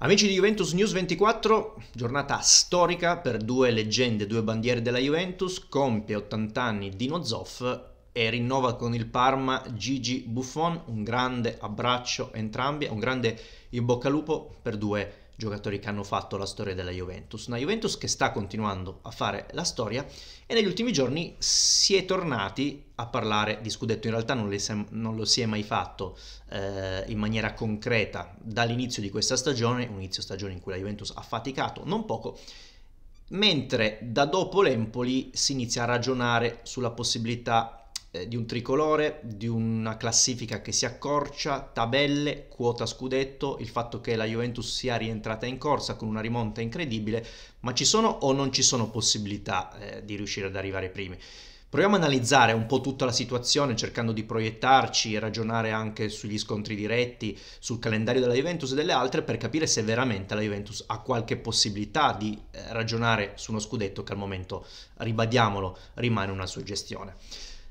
Amici di Juventus News 24, giornata storica per due leggende, due bandiere della Juventus, compie 80 anni Dino Zoff e rinnova con il Parma Gigi Buffon, un grande abbraccio a entrambi, un grande in bocca al lupo per due giocatori che hanno fatto la storia della Juventus. Una Juventus che sta continuando a fare la storia e negli ultimi giorni si è tornati a parlare di scudetto. In realtà non, le, non lo si è mai fatto eh, in maniera concreta dall'inizio di questa stagione, un inizio stagione in cui la Juventus ha faticato non poco mentre da dopo l'Empoli si inizia a ragionare sulla possibilità eh, di un tricolore, di una classifica che si accorcia, tabelle, quota scudetto, il fatto che la Juventus sia rientrata in corsa con una rimonta incredibile, ma ci sono o non ci sono possibilità eh, di riuscire ad arrivare primi? Proviamo ad analizzare un po' tutta la situazione cercando di proiettarci e ragionare anche sugli scontri diretti, sul calendario della Juventus e delle altre per capire se veramente la Juventus ha qualche possibilità di eh, ragionare su uno scudetto che al momento, ribadiamolo, rimane una suggestione.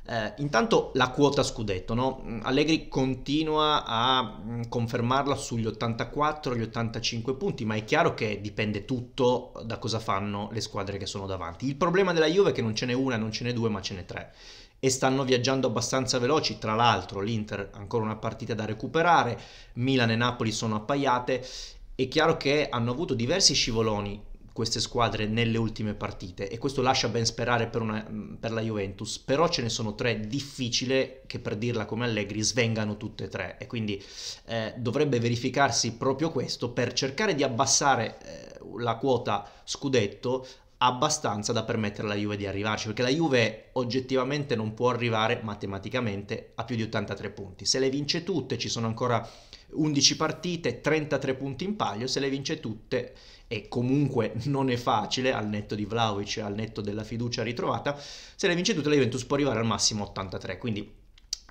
Eh, intanto la quota scudetto, no? Mm, Allegri continua a mm, confermarla sugli 84, gli 85 punti, ma è chiaro che dipende tutto da cosa fanno le squadre che sono davanti. Il problema della Juve è che non ce n'è una, non ce n'è due, ma ce n'è tre e stanno viaggiando abbastanza veloci. Tra l'altro, l'Inter ancora una partita da recuperare, Milan e Napoli sono appaiate. È chiaro che hanno avuto diversi scivoloni queste squadre nelle ultime partite e questo lascia ben sperare per, una, mm, per la Juventus, però ce ne sono tre difficile che per dirla come Allegri svengano tutte e tre e quindi eh, dovrebbe verificarsi proprio questo per cercare di abbassare eh, la quota scudetto abbastanza da permettere alla Juve di arrivarci, perché la Juve oggettivamente non può arrivare matematicamente a più di 83 punti. Se le vince tutte, ci sono ancora 11 partite, 33 punti in palio, se le vince tutte e comunque non è facile al netto di Vlaovic, al netto della fiducia ritrovata, se le vince tutte la Juventus può arrivare al massimo 83, quindi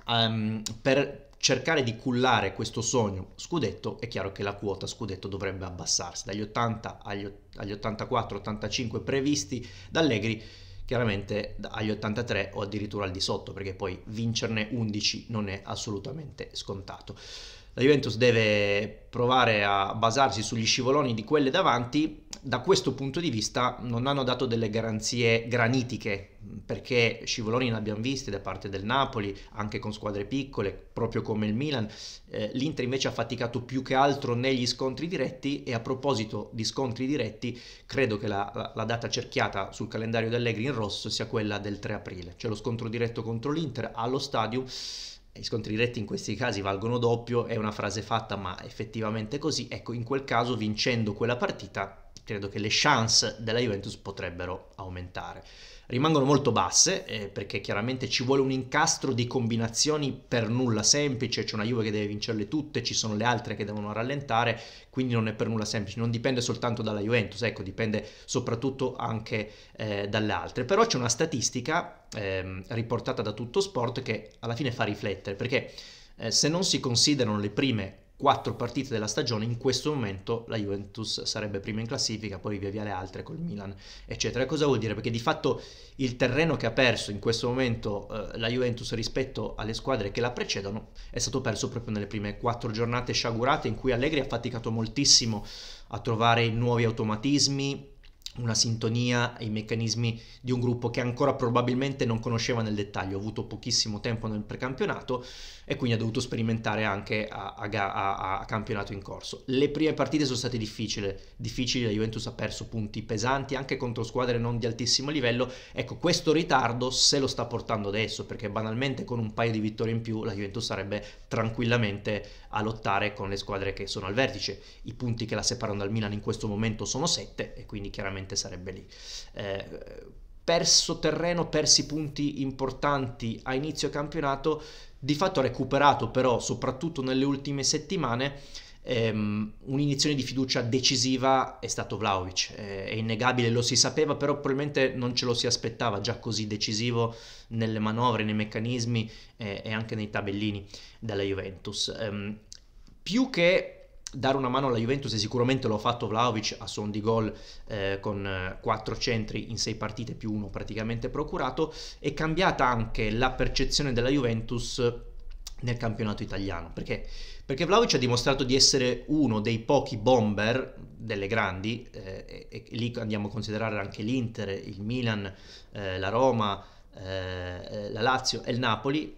um, per cercare di cullare questo sogno scudetto, è chiaro che la quota scudetto dovrebbe abbassarsi dagli 80 agli, 84-85 previsti da Allegri, chiaramente agli 83 o addirittura al di sotto, perché poi vincerne 11 non è assolutamente scontato la Juventus deve provare a basarsi sugli scivoloni di quelle davanti, da questo punto di vista non hanno dato delle garanzie granitiche, perché scivoloni ne abbiamo visti da parte del Napoli, anche con squadre piccole, proprio come il Milan. Eh, L'Inter invece ha faticato più che altro negli scontri diretti e a proposito di scontri diretti, credo che la, la, data cerchiata sul calendario di Allegri in rosso sia quella del 3 aprile. C'è lo scontro diretto contro l'Inter allo stadio gli scontri diretti in questi casi valgono doppio, è una frase fatta ma effettivamente così, ecco in quel caso vincendo quella partita credo che le chance della Juventus potrebbero aumentare rimangono molto basse eh, perché chiaramente ci vuole un incastro di combinazioni per nulla semplice, c'è una Juve che deve vincerle tutte, ci sono le altre che devono rallentare, quindi non è per nulla semplice, non dipende soltanto dalla Juventus, ecco, dipende soprattutto anche eh, dalle altre, però c'è una statistica eh, riportata da tutto sport che alla fine fa riflettere perché eh, se non si considerano le prime quattro partite della stagione, in questo momento la Juventus sarebbe prima in classifica, poi via via le altre col Milan, eccetera. Cosa vuol dire? Perché di fatto il terreno che ha perso in questo momento eh, la Juventus rispetto alle squadre che la precedono è stato perso proprio nelle prime quattro giornate sciagurate in cui Allegri ha faticato moltissimo a trovare nuovi automatismi, una sintonia e i meccanismi di un gruppo che ancora probabilmente non conosceva nel dettaglio, ha avuto pochissimo tempo nel precampionato e quindi ha dovuto sperimentare anche a, a, a campionato in corso. Le prime partite sono state difficili, difficili, la Juventus ha perso punti pesanti anche contro squadre non di altissimo livello, ecco questo ritardo se lo sta portando adesso perché banalmente con un paio di vittorie in più la Juventus sarebbe tranquillamente a lottare con le squadre che sono al vertice, i punti che la separano dal Milan in questo momento sono 7 e quindi chiaramente probabilmente sarebbe lì. Eh, perso terreno, persi punti importanti a inizio campionato, di fatto ha recuperato però, soprattutto nelle ultime settimane, ehm, un'iniezione di fiducia decisiva è stato Vlaovic, eh, è innegabile, lo si sapeva, però probabilmente non ce lo si aspettava già così decisivo nelle manovre, nei meccanismi eh, e anche nei tabellini della Juventus. Eh, più che dare una mano alla Juventus e sicuramente l'ho fatto Vlaovic a son di gol eh, con 4 eh, centri in 6 partite più uno praticamente procurato, è cambiata anche la percezione della Juventus nel campionato italiano. Perché? Perché Vlaovic ha dimostrato di essere uno dei pochi bomber delle grandi, eh, e, e, lì andiamo a considerare anche l'Inter, il Milan, eh, la Roma, eh, eh, la Lazio e il Napoli,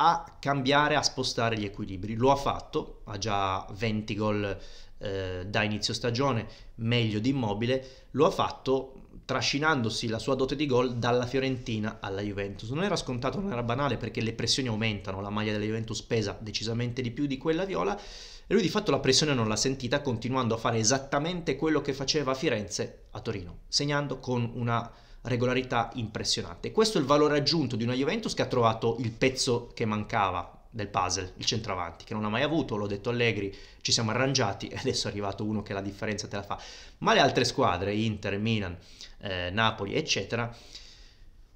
a cambiare, a spostare gli equilibri. Lo ha fatto, ha già 20 gol eh, da inizio stagione, meglio di immobile, lo ha fatto trascinandosi la sua dote di gol dalla Fiorentina alla Juventus. Non era scontato, non era banale perché le pressioni aumentano, la maglia della Juventus pesa decisamente di più di quella viola e lui di fatto la pressione non l'ha sentita continuando a fare esattamente quello che faceva a Firenze a Torino, segnando con una regolarità impressionante. Questo è il valore aggiunto di una Juventus che ha trovato il pezzo che mancava del puzzle, il centravanti, che non ha mai avuto, l'ho detto Allegri, ci siamo arrangiati e adesso è arrivato uno che la differenza te la fa. Ma le altre squadre, Inter, Milan, eh, Napoli, eccetera,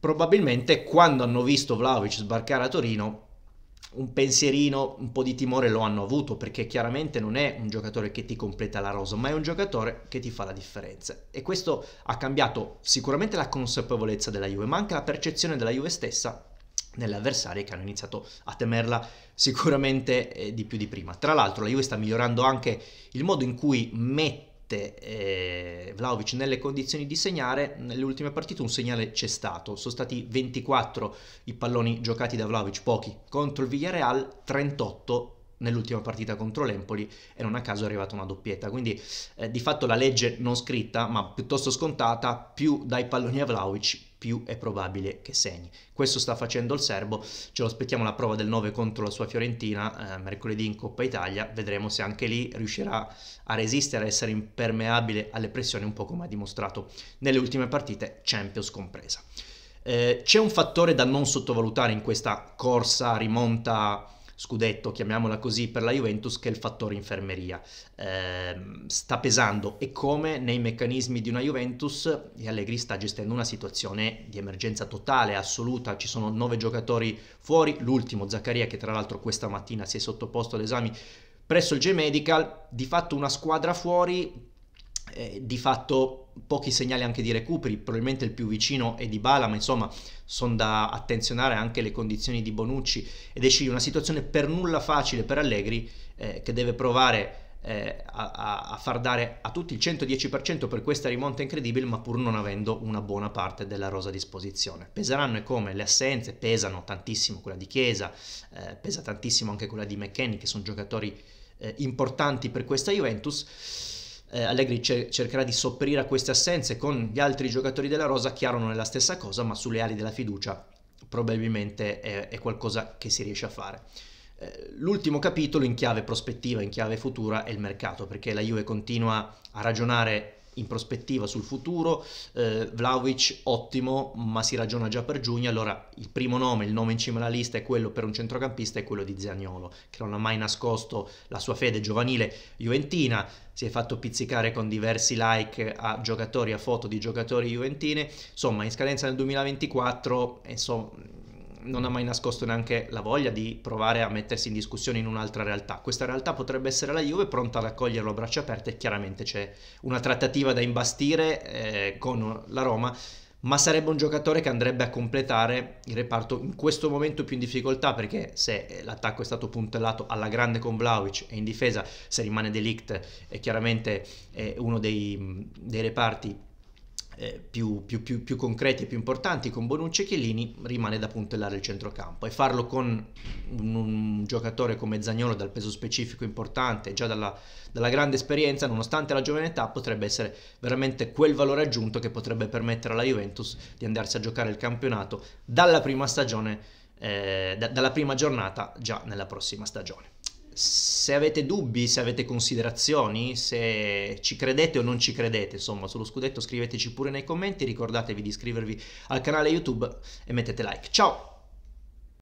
probabilmente quando hanno visto Vlaovic sbarcare a Torino un pensierino, un po' di timore lo hanno avuto perché chiaramente non è un giocatore che ti completa la rosa, ma è un giocatore che ti fa la differenza. E questo ha cambiato sicuramente la consapevolezza della Juve, ma anche la percezione della Juve stessa nelle avversarie che hanno iniziato a temerla sicuramente eh, di più di prima. Tra l'altro la Juve sta migliorando anche il modo in cui mette mette eh, Vlaovic nelle condizioni di segnare, nelle ultime partite un segnale c'è stato, sono stati 24 i palloni giocati da Vlaovic, pochi, contro il Villarreal 38 nell'ultima partita contro l'Empoli e non a caso è arrivata una doppietta. Quindi eh, di fatto la legge non scritta, ma piuttosto scontata, più dai palloni a Vlaovic, più è probabile che segni. Questo sta facendo il serbo, ce lo aspettiamo la prova del 9 contro la sua Fiorentina, eh, mercoledì in Coppa Italia, vedremo se anche lì riuscirà a resistere, a essere impermeabile alle pressioni, un po' come ha dimostrato nelle ultime partite, Champions compresa. Eh, c'è un fattore da non sottovalutare in questa corsa, rimonta scudetto, chiamiamola così, per la Juventus, che è il fattore infermeria. Eh, sta pesando e come nei meccanismi di una Juventus, Allegri sta gestendo una situazione di emergenza totale, assoluta, ci sono nove giocatori fuori, l'ultimo Zaccaria che tra l'altro questa mattina si è sottoposto ad esami presso il G-Medical, di fatto una squadra fuori eh, di fatto pochi segnali anche di recuperi, probabilmente il più vicino è di Bala, ma insomma sono da attenzionare anche le condizioni di Bonucci ed esci una situazione per nulla facile per Allegri eh, che deve provare eh, a, a, far dare a tutti il 110% per questa rimonta incredibile, ma pur non avendo una buona parte della rosa a disposizione. Peseranno e come le assenze, pesano tantissimo quella di Chiesa, eh, pesa tantissimo anche quella di McKenny, che sono giocatori eh, importanti per questa Juventus eh, Allegri cer- cercherà di sopperire a queste assenze con gli altri giocatori della rosa, chiaro non è la stessa cosa, ma sulle ali della fiducia probabilmente è, è qualcosa che si riesce a fare. Eh, l'ultimo capitolo in chiave prospettiva, in chiave futura, è il mercato, perché la Juve continua a ragionare in prospettiva sul futuro, eh, Vlaovic ottimo, ma si ragiona già per giugno, allora il primo nome, il nome in cima alla lista è quello per un centrocampista è quello di Zagnolo, che non ha mai nascosto la sua fede giovanile juventina, si è fatto pizzicare con diversi like a giocatori, a foto di giocatori juventine, insomma in scadenza nel 2024, insomma non ha mai nascosto neanche la voglia di provare a mettersi in discussione in un'altra realtà. Questa realtà potrebbe essere la Juve pronta ad accoglierlo a braccia aperte, chiaramente c'è una trattativa da imbastire eh, con la Roma, ma sarebbe un giocatore che andrebbe a completare il reparto in questo momento più in difficoltà perché se l'attacco è stato puntellato alla grande con Vlaovic e in difesa se rimane Delict è chiaramente è eh, uno dei, dei reparti eh, più, più, più, più, concreti e più importanti con Bonucci e Chiellini rimane da puntellare il centrocampo e farlo con un, un giocatore come Zagnolo dal peso specifico importante, già dalla, dalla grande esperienza, nonostante la giovane età, potrebbe essere veramente quel valore aggiunto che potrebbe permettere alla Juventus di andarsi a giocare il campionato dalla prima stagione, eh, da, dalla prima giornata già nella prossima stagione se avete dubbi, se avete considerazioni, se ci credete o non ci credete, insomma, sullo scudetto scriveteci pure nei commenti, ricordatevi di iscrivervi al canale YouTube e mettete like. Ciao!